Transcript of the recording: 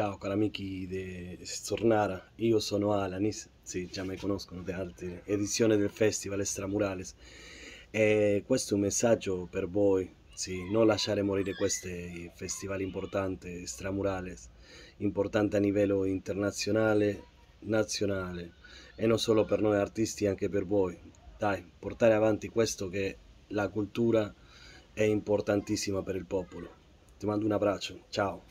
Ciao cari amici di Sornara, io sono Alanis, sì già mi conoscono da altre edizioni del Festival Estramurales e questo è un messaggio per voi, sì, non lasciare morire questi festival importanti, Estramurales, importante a livello internazionale, nazionale e non solo per noi artisti, anche per voi. Dai, portare avanti questo che la cultura è importantissima per il popolo. Ti mando un abbraccio, ciao!